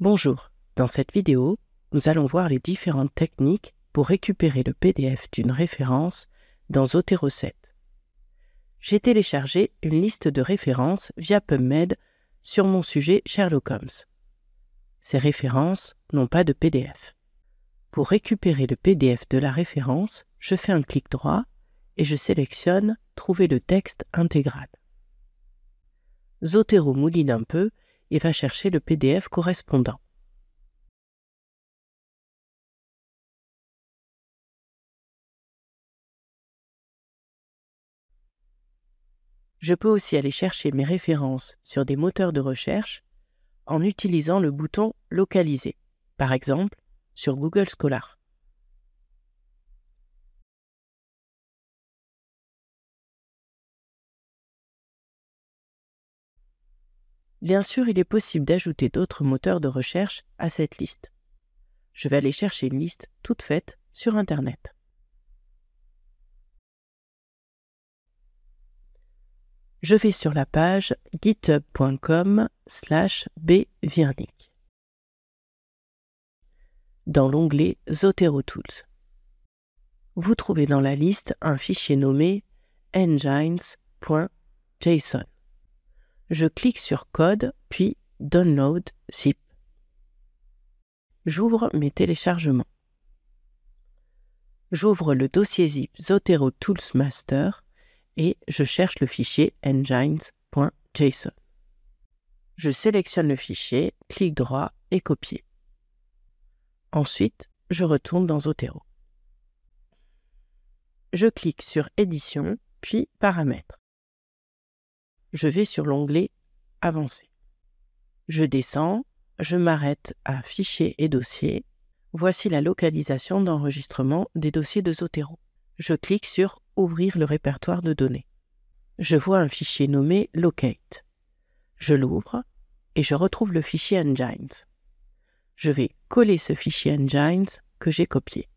Bonjour, dans cette vidéo, nous allons voir les différentes techniques pour récupérer le PDF d'une référence dans Zotero 7 J'ai téléchargé une liste de références via PubMed sur mon sujet Sherlock Holmes. Ces références n'ont pas de PDF. Pour récupérer le PDF de la référence, je fais un clic droit et je sélectionne Trouver le texte intégral. Zotero mouline un peu et va chercher le PDF correspondant. Je peux aussi aller chercher mes références sur des moteurs de recherche en utilisant le bouton Localiser, par exemple sur Google Scholar. Bien sûr, il est possible d'ajouter d'autres moteurs de recherche à cette liste. Je vais aller chercher une liste toute faite sur Internet. Je vais sur la page github.com slash dans l'onglet Zotero Tools. Vous trouvez dans la liste un fichier nommé engines.json je clique sur Code, puis Download zip. J'ouvre mes téléchargements. J'ouvre le dossier zip Zotero Tools Master et je cherche le fichier engines.json. Je sélectionne le fichier, clique droit et copier. Ensuite, je retourne dans Zotero. Je clique sur Édition, puis Paramètres je vais sur l'onglet Avancer. Je descends, je m'arrête à Fichiers et dossiers ». Voici la localisation d'enregistrement des dossiers de Zotero. Je clique sur Ouvrir le répertoire de données. Je vois un fichier nommé Locate. Je l'ouvre et je retrouve le fichier Engines. Je vais coller ce fichier Engines que j'ai copié.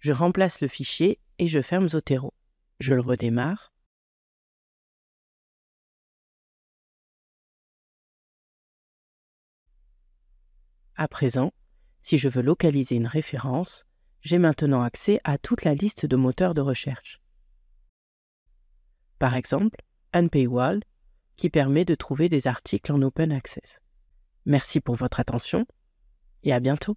Je remplace le fichier et je ferme Zotero. Je le redémarre. À présent, si je veux localiser une référence, j'ai maintenant accès à toute la liste de moteurs de recherche. Par exemple, Unpaywall, qui permet de trouver des articles en open access. Merci pour votre attention et à bientôt.